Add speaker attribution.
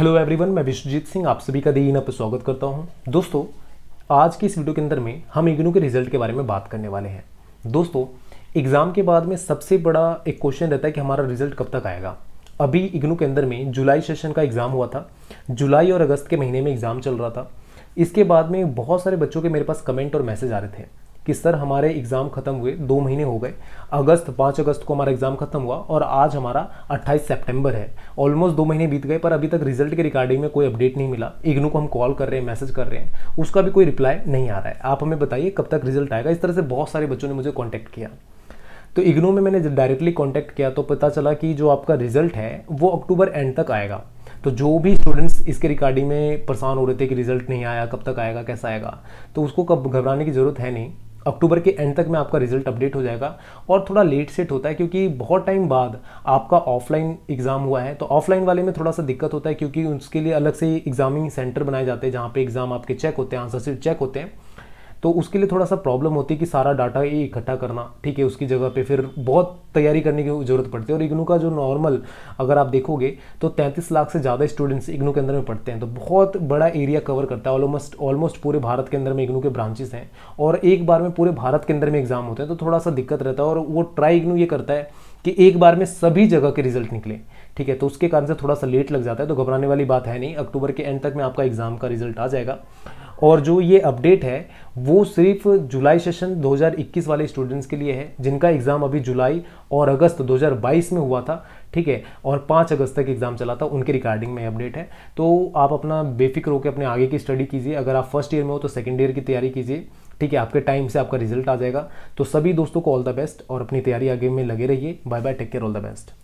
Speaker 1: hello everyone मैं विश्वजीत सिंह आप सभी का दिन पर स्वागत करता हूं दोस्तों आज की इस वीडियो के अंदर में हम इग्नू के रिजल्ट के बारे में बात करने वाले हैं दोस्तों एग्ज़ाम के बाद में सबसे बड़ा एक क्वेश्चन रहता है कि हमारा रिजल्ट कब तक आएगा अभी इग्नू के अंदर में जुलाई सेशन का एग्ज़ाम हुआ था जुलाई और अगस्त के महीने में एग्ज़ाम चल रहा था इसके बाद में बहुत सारे बच्चों के मेरे पास कमेंट और मैसेज आ रहे थे कि सर हमारे एग्ज़ाम ख़त्म हुए दो महीने हो गए अगस्त पाँच अगस्त को हमारा एग्ज़ाम ख़त्म हुआ और आज हमारा अट्ठाईस सितंबर है ऑलमोस्ट दो महीने बीत गए पर अभी तक रिजल्ट के रिकॉर्डिंग में कोई अपडेट नहीं मिला इग्नू को हम कॉल कर रहे हैं मैसेज कर रहे हैं उसका भी कोई रिप्लाई नहीं आ रहा है आप हमें बताइए कब तक रिजल्ट आएगा इस तरह से बहुत सारे बच्चों ने मुझे कॉन्टैक्ट किया तो इग्नू में मैंने जब डायरेक्टली कॉन्टैक्ट किया तो पता चला कि जो आपका रिजल्ट है वो अक्टूबर एंड तक आएगा तो जो भी स्टूडेंट्स इसके रिकॉर्डिंग में परेशान हो रहे थे कि रिजल्ट नहीं आया कब तक आएगा कैसा आएगा तो उसको कब घबराने की ज़रूरत है नहीं अक्टूबर के एंड तक में आपका रिजल्ट अपडेट हो जाएगा और थोड़ा लेट सेट होता है क्योंकि बहुत टाइम बाद आपका ऑफलाइन एग्ज़ाम हुआ है तो ऑफलाइन वाले में थोड़ा सा दिक्कत होता है क्योंकि उसके लिए अलग से एग्जामिंग सेंटर बनाए जाते हैं जहाँ पे एग्ज़ाम आपके चेक होते हैं आंसर सिर्फ चेक होते हैं तो उसके लिए थोड़ा सा प्रॉब्लम होती है कि सारा डाटा ये इकट्ठा करना ठीक है उसकी जगह पे फिर बहुत तैयारी करने की ज़रूरत पड़ती है और इग्नू का जो नॉर्मल अगर आप देखोगे तो तैंतीस लाख से ज़्यादा स्टूडेंट्स इग्नू के अंदर में पढ़ते हैं तो बहुत बड़ा एरिया कवर करता है ऑलमोस्ट ऑलमोस्ट पूरे भारत के अंदर में इग्नू के ब्रांचेस हैं और एक बार में पूरे भारत के अंदर में एग्ज़ाम होते हैं तो थोड़ा सा दिक्कत रहता है और वो ट्राई इग्नू ये करता है कि एक बार में सभी जगह के रिजल्ट निकले ठीक है तो उसके कारण से थोड़ा सा लेट लग जाता है तो घबराने वाली बात है नहीं अक्टूबर के एंड तक में आपका एग्ज़ाम का रिजल्ट आ जाएगा और जो ये अपडेट है वो सिर्फ जुलाई सेशन 2021 वाले स्टूडेंट्स के लिए है जिनका एग्ज़ाम अभी जुलाई और अगस्त 2022 में हुआ था ठीक है और 5 अगस्त तक एग्ज़ाम चला था उनके रिगार्डिंग में अपडेट है तो आप अपना बेफिक्र होकर अपने आगे की स्टडी कीजिए अगर आप फर्स्ट ईयर में हो तो सेकेंड ईयर की तैयारी कीजिए ठीक है आपके टाइम से आपका रिजल्ट आ जाएगा तो सभी दोस्तों को ऑल द बेस्ट और अपनी तैयारी आगे में लगे रहिए bye bye take care all the best